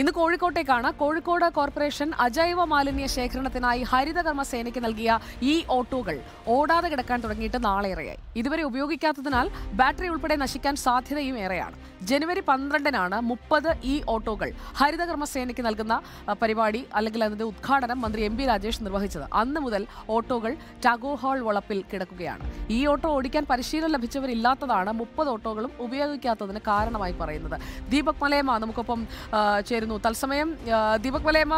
ഇന്ന് കോഴിക്കോട്ടേക്കാണ് കോഴിക്കോട് കോർപ്പറേഷൻ അജൈവ മാലിന്യ ശേഖരണത്തിനായി ഹരിതകർമ്മ സേനയ്ക്ക് നൽകിയ ഈ ഓട്ടോകൾ ഓടാതെ കിടക്കാൻ തുടങ്ങിയിട്ട് നാളേറെയായി ഇതുവരെ ഉപയോഗിക്കാത്തതിനാൽ ബാറ്ററി ഉൾപ്പെടെ നശിക്കാൻ സാധ്യതയും ഏറെയാണ് ജനുവരി പന്ത്രണ്ടിനാണ് മുപ്പത് ഈ ഓട്ടോകൾ ഹരിതകർമ്മ സേനയ്ക്ക് നൽകുന്ന പരിപാടി അല്ലെങ്കിൽ അതിന്റെ ഉദ്ഘാടനം മന്ത്രി എം രാജേഷ് നിർവഹിച്ചത് അന്ന് മുതൽ ഓട്ടോകൾ ടാഗോ ഹാൾ വളപ്പിൽ കിടക്കുകയാണ് ഈ ഓട്ടോ ഓടിക്കാൻ പരിശീലനം ലഭിച്ചവരില്ലാത്തതാണ് മുപ്പത് ഓട്ടോകളും ഉപയോഗിക്കാത്തതിന് കാരണമായി പറയുന്നത് ദീപക് മലയമ്മ നമുക്കൊപ്പം ചേരുന്നു ഉണ്ടായിരുന്നു തത്സമയം ദീപക് വലേമ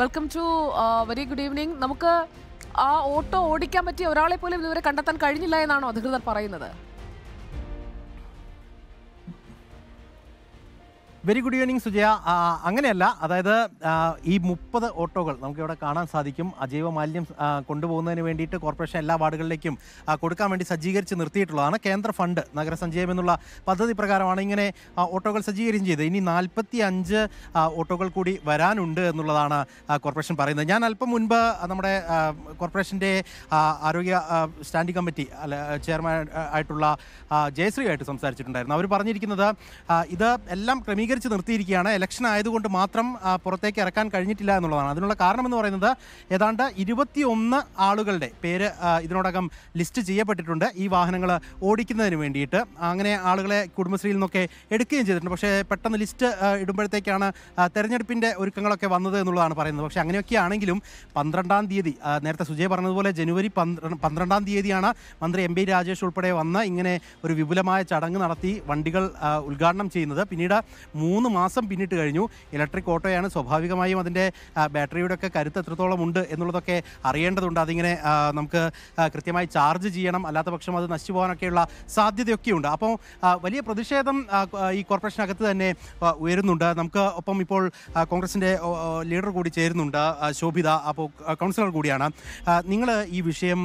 welcome to very good evening നമുക്ക് ആ ഓട്ടോ ഓടിക്കാൻ പറ്റിയ ഒരാളെ പോലും ഇതുവരെ കണ്ടെത്താൻ കഴിഞ്ഞില്ല എന്നാണോ അധികൃതർ പറയുന്നത് വെരി ഗുഡ് ഈവനിങ് സുജയ അങ്ങനെയല്ല അതായത് ഈ മുപ്പത് ഓട്ടോകൾ നമുക്കിവിടെ കാണാൻ സാധിക്കും അജൈവ മാലിന്യം കൊണ്ടുപോകുന്നതിന് വേണ്ടിയിട്ട് കോർപ്പറേഷൻ എല്ലാ വാർഡുകളിലേക്കും കൊടുക്കാൻ വേണ്ടി സജ്ജീകരിച്ച് നിർത്തിയിട്ടുള്ളതാണ് കേന്ദ്ര ഫണ്ട് നഗരസഞ്ചയം എന്നുള്ള പദ്ധതി പ്രകാരമാണ് ഇങ്ങനെ ഓട്ടോകൾ സജ്ജീകരിക്കുകയും ചെയ്തത് ഇനി നാൽപ്പത്തി അഞ്ച് ഓട്ടോകൾ കൂടി വരാനുണ്ട് എന്നുള്ളതാണ് കോർപ്പറേഷൻ പറയുന്നത് ഞാൻ അല്പം മുൻപ് നമ്മുടെ കോർപ്പറേഷൻ്റെ ആരോഗ്യ സ്റ്റാൻഡിംഗ് കമ്മിറ്റി അല്ല ചെയർമാൻ ആയിട്ടുള്ള ജയശ്രീ ആയിട്ട് സംസാരിച്ചിട്ടുണ്ടായിരുന്നു അവർ പറഞ്ഞിരിക്കുന്നത് ഇത് എല്ലാം ക്രമീകരിച്ചു ക്രമീകരിച്ച് നിർത്തിയിരിക്കുകയാണ് ഇലക്ഷൻ ആയതുകൊണ്ട് മാത്രം പുറത്തേക്ക് ഇറക്കാൻ കഴിഞ്ഞിട്ടില്ല എന്നുള്ളതാണ് അതിനുള്ള കാരണം എന്ന് പറയുന്നത് ഏതാണ്ട് ഇരുപത്തിയൊന്ന് ആളുകളുടെ പേര് ഇതിനോടകം ലിസ്റ്റ് ചെയ്യപ്പെട്ടിട്ടുണ്ട് ഈ വാഹനങ്ങൾ ഓടിക്കുന്നതിന് വേണ്ടിയിട്ട് അങ്ങനെ ആളുകളെ കുടുംബശ്രീയിൽ നിന്നൊക്കെ എടുക്കുകയും ചെയ്തിട്ടുണ്ട് പക്ഷേ പെട്ടെന്ന് ലിസ്റ്റ് ഇടുമ്പോഴത്തേക്കാണ് തെരഞ്ഞെടുപ്പിൻ്റെ ഒരുക്കങ്ങളൊക്കെ വന്നത് എന്നുള്ളതാണ് പറയുന്നത് പക്ഷേ അങ്ങനെയൊക്കെ ആണെങ്കിലും പന്ത്രണ്ടാം തീയതി നേരത്തെ സുജയ് പറഞ്ഞതുപോലെ ജനുവരി പന്ത്രണ്ടാം തീയതിയാണ് മന്ത്രി എം പി രാജേഷ് ഉൾപ്പെടെ വന്ന് ഇങ്ങനെ ഒരു വിപുലമായ ചടങ്ങ് നടത്തി വണ്ടികൾ ഉദ്ഘാടനം ചെയ്യുന്നത് പിന്നീട് മൂന്ന് മാസം പിന്നിട്ട് കഴിഞ്ഞു ഇലക്ട്രിക് ഓട്ടോയാണ് സ്വാഭാവികമായും അതിൻ്റെ ബാറ്ററിയുടെ ഒക്കെ കരുത്ത് എത്രത്തോളം ഉണ്ട് എന്നുള്ളതൊക്കെ അറിയേണ്ടതുണ്ട് അതിങ്ങനെ നമുക്ക് കൃത്യമായി ചാർജ് ചെയ്യണം അല്ലാത്ത പക്ഷം അത് നശിച്ചു പോകാനൊക്കെയുള്ള സാധ്യതയൊക്കെയുണ്ട് അപ്പോൾ വലിയ പ്രതിഷേധം ഈ കോർപ്പറേഷനകത്ത് തന്നെ ഉയരുന്നുണ്ട് നമുക്ക് ഒപ്പം ഇപ്പോൾ കോൺഗ്രസിൻ്റെ ലീഡർ കൂടി ചേരുന്നുണ്ട് ശോഭിത അപ്പോൾ കൗൺസിലർ കൂടിയാണ് നിങ്ങൾ ഈ വിഷയം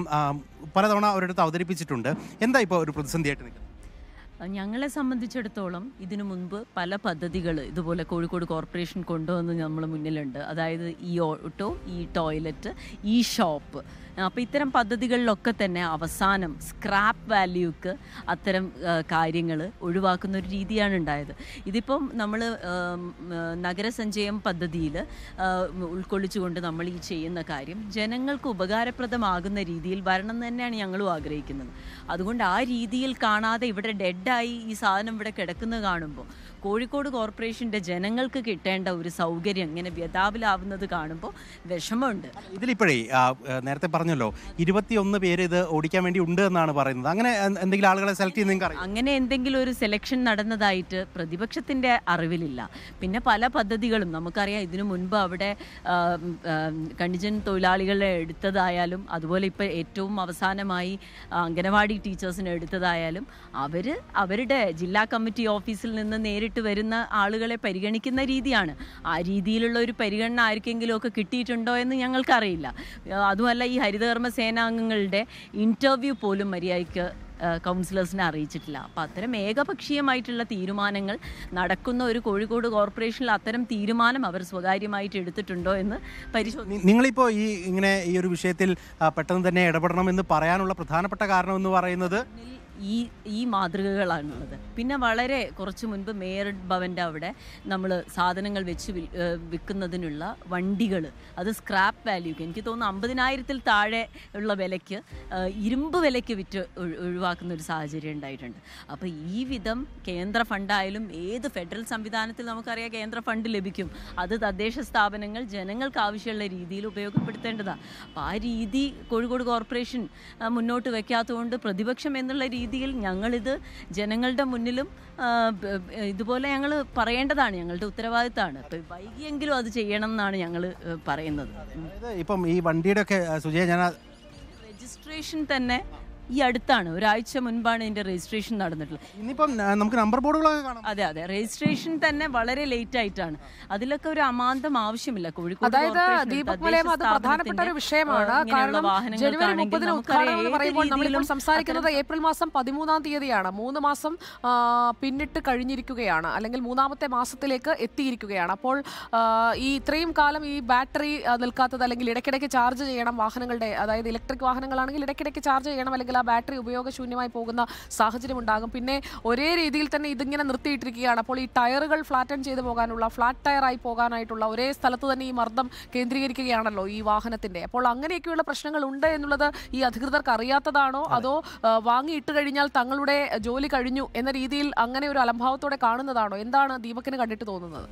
പലതവണ അവരുടെ അവതരിപ്പിച്ചിട്ടുണ്ട് എന്താ ഇപ്പോൾ ഒരു പ്രതിസന്ധിയായിട്ട് നിൽക്കുന്നത് ഞങ്ങളെ സംബന്ധിച്ചിടത്തോളം ഇതിനു മുൻപ് പല പദ്ധതികൾ ഇതുപോലെ കോഴിക്കോട് കോർപ്പറേഷൻ കൊണ്ടുവന്ന് നമ്മൾ മുന്നിലുണ്ട് അതായത് ഈ ഓട്ടോ ഈ ടോയ്ലറ്റ് ഈ ഷോപ്പ് അപ്പോൾ ഇത്തരം പദ്ധതികളിലൊക്കെ തന്നെ അവസാനം സ്ക്രാപ്പ് വാല്യൂക്ക് അത്തരം കാര്യങ്ങൾ ഒഴിവാക്കുന്ന ഒരു രീതിയാണ് ഉണ്ടായത് ഇതിപ്പം നമ്മൾ നഗരസഞ്ചയം പദ്ധതിയിൽ ഉൾക്കൊള്ളിച്ചുകൊണ്ട് നമ്മൾ ഈ ചെയ്യുന്ന കാര്യം ജനങ്ങൾക്ക് ഉപകാരപ്രദമാകുന്ന രീതിയിൽ വരണം തന്നെയാണ് ഞങ്ങളും ആഗ്രഹിക്കുന്നത് അതുകൊണ്ട് ആ രീതിയിൽ കാണാതെ ഇവിടെ ഡെഡായി ഈ സാധനം ഇവിടെ കിടക്കുന്നത് കാണുമ്പോൾ കോഴിക്കോട് കോർപ്പറേഷൻ്റെ ജനങ്ങൾക്ക് കിട്ടേണ്ട ഒരു സൗകര്യം ഇങ്ങനെ വ്യതാപിലാവുന്നത് കാണുമ്പോൾ വിഷമമുണ്ട് ഇതിലിപ്പോഴേ നേരത്തെ പറഞ്ഞു പറഞ്ഞല്ലോ ഇരുപത്തിയൊന്ന് പേര് ഇത് ഓടിക്കാൻ വേണ്ടി ഉണ്ട് എന്നാണ് പറയുന്നത് അങ്ങനെ എന്തെങ്കിലും ആളുകളെ സെലക്ട് ചെയ്യുന്ന അങ്ങനെ എന്തെങ്കിലും ഒരു സെലക്ഷൻ നടന്നതായിട്ട് പ്രതിപക്ഷത്തിന്റെ അറിവിലില്ല പിന്നെ പല പദ്ധതികളും നമുക്കറിയാം ഇതിനു മുൻപ് അവിടെ കണിജൻ തൊഴിലാളികളെ എടുത്തതായാലും അതുപോലെ ഇപ്പൊ ഏറ്റവും അവസാനമായി അംഗനവാടി ടീച്ചേഴ്സിനെ എടുത്തതായാലും അവര് അവരുടെ ജില്ലാ കമ്മിറ്റി ഓഫീസിൽ നിന്ന് നേരിട്ട് വരുന്ന ആളുകളെ പരിഗണിക്കുന്ന രീതിയാണ് ആ രീതിയിലുള്ള ഒരു പരിഗണന ആർക്കെങ്കിലും ഒക്കെ കിട്ടിയിട്ടുണ്ടോ എന്ന് ഞങ്ങൾക്കറിയില്ല അതുമല്ല ഈ ഹരി ഹരിതകർമ്മ സേനാംഗങ്ങളുടെ ഇൻ്റർവ്യൂ പോലും മര്യാദയ്ക്ക് കൗൺസിലേഴ്സിനെ അറിയിച്ചിട്ടില്ല അപ്പോൾ അത്തരം ഏകപക്ഷീയമായിട്ടുള്ള തീരുമാനങ്ങൾ നടക്കുന്ന ഒരു കോഴിക്കോട് കോർപ്പറേഷനിൽ അത്തരം തീരുമാനം അവർ സ്വകാര്യമായിട്ട് എടുത്തിട്ടുണ്ടോ എന്ന് പരിശോധന നിങ്ങളിപ്പോൾ ഈ ഇങ്ങനെ ഈ ഒരു വിഷയത്തിൽ പെട്ടെന്ന് തന്നെ ഇടപെടണമെന്ന് പറയാനുള്ള പ്രധാനപ്പെട്ട കാരണം എന്ന് പറയുന്നത് ഈ ഈ മാതൃകകളാണുള്ളത് പിന്നെ വളരെ കുറച്ച് മുൻപ് മേയർ ഭവൻ്റെ അവിടെ നമ്മൾ സാധനങ്ങൾ വെച്ച് വിൽക്കുന്നതിനുള്ള വണ്ടികൾ അത് സ്ക്രാപ്പ് വാല്യൂക്ക് എനിക്ക് തോന്നുന്നു അമ്പതിനായിരത്തിൽ താഴെ ഉള്ള വിലയ്ക്ക് ഇരുമ്പ് വിലയ്ക്ക് വിറ്റ് ഒഴിവാക്കുന്ന ഒരു സാഹചര്യം ഉണ്ടായിട്ടുണ്ട് അപ്പോൾ ഈ വിധം കേന്ദ്ര ഫണ്ടായാലും ഏത് ഫെഡറൽ സംവിധാനത്തിൽ നമുക്കറിയാം കേന്ദ്ര ഫണ്ട് ലഭിക്കും അത് തദ്ദേശ സ്ഥാപനങ്ങൾ ജനങ്ങൾക്ക് ആവശ്യമുള്ള രീതിയിൽ ഉപയോഗപ്പെടുത്തേണ്ടതാണ് അപ്പോൾ ആ രീതി കോഴിക്കോട് കോർപ്പറേഷൻ മുന്നോട്ട് വയ്ക്കാത്തതുകൊണ്ട് പ്രതിപക്ഷം എന്നുള്ള രീതി രീതിയിൽ ഞങ്ങളിത് ജനങ്ങളുടെ മുന്നിലും ഇതുപോലെ ഞങ്ങൾ പറയേണ്ടതാണ് ഞങ്ങളുടെ ഉത്തരവാദിത്തമാണ് ഇപ്പം വൈകിയെങ്കിലും അത് ചെയ്യണം എന്നാണ് ഞങ്ങൾ പറയുന്നത് ഇപ്പം ഈ വണ്ടിയുടെ ഒക്കെ സുജയ ഞാൻ രജിസ്ട്രേഷൻ തന്നെ ഈ അടുത്താണ് ഒരാഴ്ച മുൻപാണ് ഇതിന്റെ രജിസ്ട്രേഷൻ നടന്നിട്ടുള്ളത് ഇനിയിപ്പം നമുക്ക് നമ്പർ ബോർഡുകളൊക്കെ കാണാം അതെ അതെ രജിസ്ട്രേഷൻ തന്നെ വളരെ ലേറ്റ് ആയിട്ടാണ് അതിലൊക്കെ ഒരു അമാന്തം ആവശ്യമില്ല കോഴിക്കോട് അതായത് ദീപക് ഒരു വിഷയമാണ് കാരണം ജനുവരി മുപ്പതിന് എന്ന് പറയുമ്പോൾ നമ്മളിപ്പോൾ സംസാരിക്കുന്നത് ഏപ്രിൽ മാസം പതിമൂന്നാം തീയതിയാണ് മൂന്ന് മാസം പിന്നിട്ട് കഴിഞ്ഞിരിക്കുകയാണ് അല്ലെങ്കിൽ മൂന്നാമത്തെ മാസത്തിലേക്ക് എത്തിയിരിക്കുകയാണ് അപ്പോൾ ഈ ഇത്രയും കാലം ഈ ബാറ്ററി നിൽക്കാത്തത് അല്ലെങ്കിൽ ഇടയ്ക്കിടയ്ക്ക് ചാർജ് ചെയ്യണം വാഹനങ്ങളുടെ അതായത് ഇലക്ട്രിക് വാഹനങ്ങളാണെങ്കിൽ ഇടയ്ക്കിടയ്ക്ക് ചാർജ് ചെയ്യണം അല്ലെങ്കിൽ ആ ബാറ്ററി ഉപയോഗശൂന്യമായി പോകുന്ന സാഹചര്യം ഉണ്ടാകും പിന്നെ ഒരേ രീതിയിൽ തന്നെ ഇതിങ്ങനെ നിർത്തിയിട്ടിരിക്കുകയാണ് അപ്പോൾ ഈ ടയറുകൾ ഫ്ലാറ്റൺ ചെയ്തു പോകാനുള്ള ഫ്ലാറ്റ് ടയറായി പോകാനായിട്ടുള്ള ഒരേ സ്ഥലത്ത് തന്നെ ഈ മർദ്ദം കേന്ദ്രീകരിക്കുകയാണല്ലോ ഈ വാഹനത്തിന്റെ അപ്പോൾ അങ്ങനെയൊക്കെയുള്ള പ്രശ്നങ്ങൾ ഉണ്ട് എന്നുള്ളത് ഈ അധികൃതർക്ക് അറിയാത്തതാണോ അതോ വാങ്ങിയിട്ട് കഴിഞ്ഞാൽ തങ്ങളുടെ ജോലി കഴിഞ്ഞു എന്ന രീതിയിൽ അങ്ങനെ ഒരു അലംഭാവത്തോടെ കാണുന്നതാണോ എന്താണ് ദീപക്കിന് കണ്ടിട്ട് തോന്നുന്നത്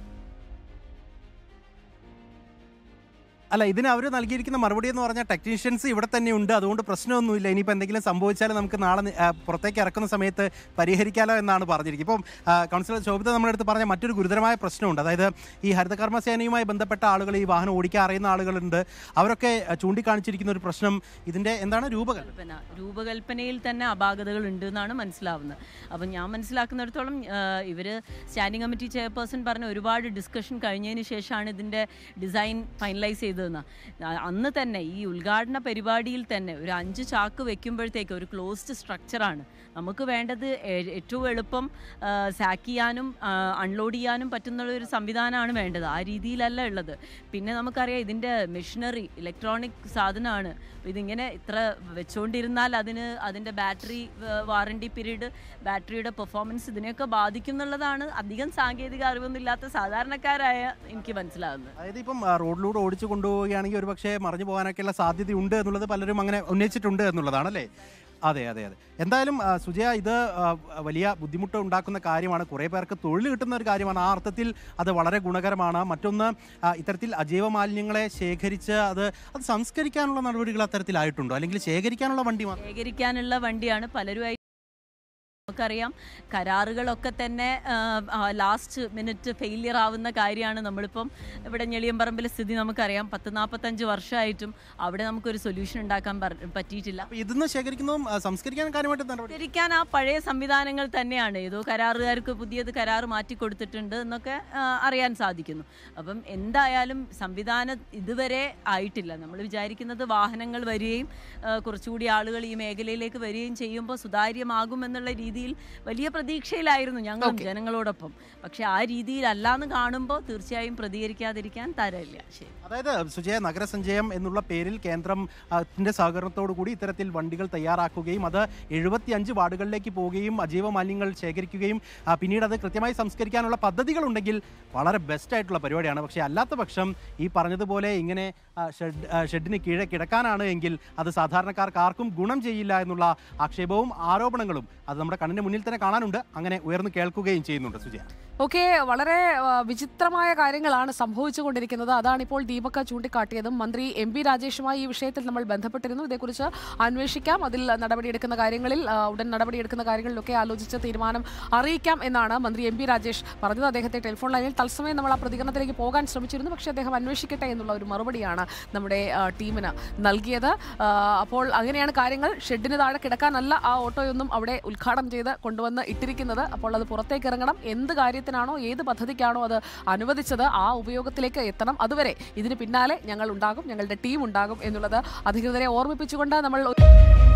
അല്ല ഇതിന് അവർ നൽകിയിരിക്കുന്ന മറുപടി എന്ന് പറഞ്ഞാൽ ടെക്നീഷ്യൻസ് ഇവിടെ തന്നെ ഉണ്ട് അതുകൊണ്ട് പ്രശ്നമൊന്നുമില്ല ഇനിയിപ്പോൾ എന്തെങ്കിലും സംഭവിച്ചാൽ നമുക്ക് നാളെ പുറത്തേക്ക് ഇറക്കുന്ന സമയത്ത് പരിഹരിക്കാലോ എന്നാണ് പറഞ്ഞിരിക്കുന്നത് ഇപ്പം കൗൺസിലർ ശോഭിത നമ്മുടെ അടുത്ത് പറഞ്ഞ മറ്റൊരു ഗുരുതരമായ പ്രശ്നമുണ്ട് അതായത് ഈ ഹരിതകർമ്മ സേനയുമായി ബന്ധപ്പെട്ട ആളുകൾ ഈ വാഹനം ഓടിക്കാൻ അറിയുന്ന ആളുകളുണ്ട് അവരൊക്കെ ചൂണ്ടിക്കാണിച്ചിരിക്കുന്ന ഒരു പ്രശ്നം ഇതിൻ്റെ എന്താണ് രൂപകൽപ്പന രൂപകൽപ്പനയിൽ തന്നെ അപാകതകൾ ഉണ്ട് എന്നാണ് മനസ്സിലാവുന്നത് അപ്പം ഞാൻ മനസ്സിലാക്കുന്നിടത്തോളം ഇവർ സ്റ്റാൻഡിംഗ് കമ്മിറ്റി ചെയർപേഴ്സൺ പറഞ്ഞ ഒരുപാട് ഡിസ്കഷൻ കഴിഞ്ഞതിന് ശേഷമാണ് ഇതിൻ്റെ ഡിസൈൻ ഫൈനലൈസ് ചെയ്തത് നടക്കുന്നതെന്നാണ് അന്ന് തന്നെ ഈ ഉദ്ഘാടന പരിപാടിയിൽ തന്നെ ഒരു അഞ്ച് ചാക്ക് വെക്കുമ്പോഴത്തേക്ക് ഒരു ക്ലോസ്ഡ് സ്ട്രക്ചറാണ് നമുക്ക് വേണ്ടത് ഏറ്റവും എളുപ്പം സാക്ക് ചെയ്യാനും അൺലോഡ് ചെയ്യാനും പറ്റുന്ന ഒരു സംവിധാനമാണ് വേണ്ടത് ആ രീതിയിലല്ല ഉള്ളത് പിന്നെ നമുക്കറിയാം ഇതിൻ്റെ മെഷീനറി ഇലക്ട്രോണിക് സാധനമാണ് ഇതിങ്ങനെ ഇത്ര വെച്ചുകൊണ്ടിരുന്നാൽ അതിന് അതിൻ്റെ ബാറ്ററി വാറണ്ടി പീരീഡ് ബാറ്ററിയുടെ പെർഫോമൻസ് ഇതിനെയൊക്കെ ബാധിക്കും എന്നുള്ളതാണ് അധികം സാങ്കേതിക അറിവൊന്നും ഇല്ലാത്ത സാധാരണക്കാരായ എനിക്ക് മനസ്സിലാകുന്നത് അതായത് ഇപ്പം റോഡിലൂടെ ഓടിച്ചു പോവുകയാണെങ്കിൽ ഒരു പക്ഷേ മറിഞ്ഞു പോകാനൊക്കെയുള്ള സാധ്യതയുണ്ട് എന്നുള്ളത് പലരും അങ്ങനെ ഉന്നയിച്ചിട്ടുണ്ട് എന്നുള്ളതാണ് അല്ലേ അതെ അതെ അതെ എന്തായാലും സുജയ ഇത് വലിയ ബുദ്ധിമുട്ട് ഉണ്ടാക്കുന്ന കാര്യമാണ് കുറേ പേർക്ക് തൊഴിൽ കിട്ടുന്ന ഒരു കാര്യമാണ് ആ അർത്ഥത്തിൽ അത് വളരെ ഗുണകരമാണ് മറ്റൊന്ന് ഇത്തരത്തിൽ അജൈവ മാലിന്യങ്ങളെ ശേഖരിച്ച് അത് അത് സംസ്കരിക്കാനുള്ള നടപടികൾ അത്തരത്തിലായിട്ടുണ്ടോ അല്ലെങ്കിൽ ശേഖരിക്കാനുള്ള വണ്ടി ശേഖരിക്കാനുള്ള വണ്ടിയാണ് പലരുമായി നമുക്കറിയാം കരാറുകളൊക്കെ തന്നെ ലാസ്റ്റ് മിനിറ്റ് ഫെയിലിയർ ആവുന്ന കാര്യമാണ് നമ്മളിപ്പം ഇവിടെ ഞെളിയമ്പറമ്പിലെ സ്ഥിതി നമുക്കറിയാം പത്ത് നാൽപ്പത്തഞ്ച് വർഷമായിട്ടും അവിടെ നമുക്കൊരു സൊല്യൂഷൻ ഉണ്ടാക്കാൻ പറ്റിയിട്ടില്ല ഇതൊന്ന് ശേഖരിക്കുന്നതും സംസ്കരിക്കാൻ കാര്യമായിട്ട് ആ പഴയ സംവിധാനങ്ങൾ തന്നെയാണ് ഏതോ കരാറുകാർക്ക് പുതിയത് കരാർ മാറ്റി കൊടുത്തിട്ടുണ്ട് എന്നൊക്കെ അറിയാൻ സാധിക്കുന്നു അപ്പം എന്തായാലും സംവിധാനം ഇതുവരെ ആയിട്ടില്ല നമ്മൾ വിചാരിക്കുന്നത് വാഹനങ്ങൾ വരികയും കുറച്ചുകൂടി ആളുകൾ ഈ മേഖലയിലേക്ക് വരികയും ചെയ്യുമ്പോൾ സുതാര്യമാകുമെന്നുള്ള രീതി രീതിയിൽ വലിയ പ്രതീക്ഷയിലായിരുന്നു ഞങ്ങളും ജനങ്ങളോടൊപ്പം പക്ഷെ ആ എന്ന് കാണുമ്പോൾ തീർച്ചയായും പ്രതികരിക്കാതിരിക്കാൻ തരമില്ല ശരി അതായത് സുജയ നഗരസഞ്ചയം എന്നുള്ള പേരിൽ കേന്ദ്രം കൂടി ഇത്തരത്തിൽ വണ്ടികൾ തയ്യാറാക്കുകയും അത് എഴുപത്തി അഞ്ച് വാർഡുകളിലേക്ക് പോവുകയും അജൈവ മാലിന്യങ്ങൾ ശേഖരിക്കുകയും പിന്നീട് അത് കൃത്യമായി സംസ്കരിക്കാനുള്ള പദ്ധതികൾ ഉണ്ടെങ്കിൽ വളരെ ബെസ്റ്റ് ആയിട്ടുള്ള പരിപാടിയാണ് പക്ഷേ അല്ലാത്ത പക്ഷം ഈ പറഞ്ഞതുപോലെ ഇങ്ങനെ ഷെഡ് ഷെഡിന് കീഴെ കിടക്കാനാണ് എങ്കിൽ അത് സാധാരണക്കാർക്ക് ആർക്കും ഗുണം ചെയ്യില്ല എന്നുള്ള ആക്ഷേപവും ആരോപണങ്ങളും അത് നമ്മുടെ കണ്ണിന്റെ മുന്നിൽ തന്നെ കാണാനുണ്ട് അങ്ങനെ ഉയർന്നു കേൾക്കുകയും ചെയ്യുന്നുണ്ട് സുജയ ഓക്കെ വളരെ വിചിത്രമായ കാര്യങ്ങളാണ് സംഭവിച്ചുകൊണ്ടിരിക്കുന്നത് അതാണ് ഇപ്പോൾ ദീപക്ക ചൂണ്ടിക്കാട്ടിയതും മന്ത്രി എം പി രാജേഷുമായി ഈ വിഷയത്തിൽ നമ്മൾ ബന്ധപ്പെട്ടിരുന്നു ഇതേക്കുറിച്ച് അന്വേഷിക്കാം അതിൽ നടപടിയെടുക്കുന്ന കാര്യങ്ങളിൽ ഉടൻ നടപടിയെടുക്കുന്ന കാര്യങ്ങളിലൊക്കെ ആലോചിച്ച് തീരുമാനം അറിയിക്കാം എന്നാണ് മന്ത്രി എം പി രാജേഷ് പറഞ്ഞത് അദ്ദേഹത്തെ ടെലിഫോൺ ലൈനിൽ തത്സമയം നമ്മൾ ആ പ്രതികരണത്തിലേക്ക് പോകാൻ ശ്രമിച്ചിരുന്നു പക്ഷേ അദ്ദേഹം അന്വേഷിക്കട്ടെ എന്നുള്ള ഒരു മറുപടിയാണ് നമ്മുടെ ടീമിന് നൽകിയത് അപ്പോൾ അങ്ങനെയാണ് കാര്യങ്ങൾ ഷെഡിന് താഴെ കിടക്കാനല്ല ആ ഓട്ടോയൊന്നും അവിടെ ഉദ്ഘാടനം ചെയ്ത് കൊണ്ടുവന്ന് ഇട്ടിരിക്കുന്നത് അപ്പോൾ അത് പുറത്തേക്ക് ഇറങ്ങണം എന്ത് കാര്യത്തിൽ കാര്യത്തിനാണോ ഏത് പദ്ധതിക്കാണോ അത് അനുവദിച്ചത് ആ ഉപയോഗത്തിലേക്ക് എത്തണം അതുവരെ ഇതിന് പിന്നാലെ ഞങ്ങൾ ഉണ്ടാകും ഞങ്ങളുടെ ടീം ഉണ്ടാകും എന്നുള്ളത് അധികൃതരെ ഓർമ്മിപ്പിച്ചുകൊണ്ട് നമ്മൾ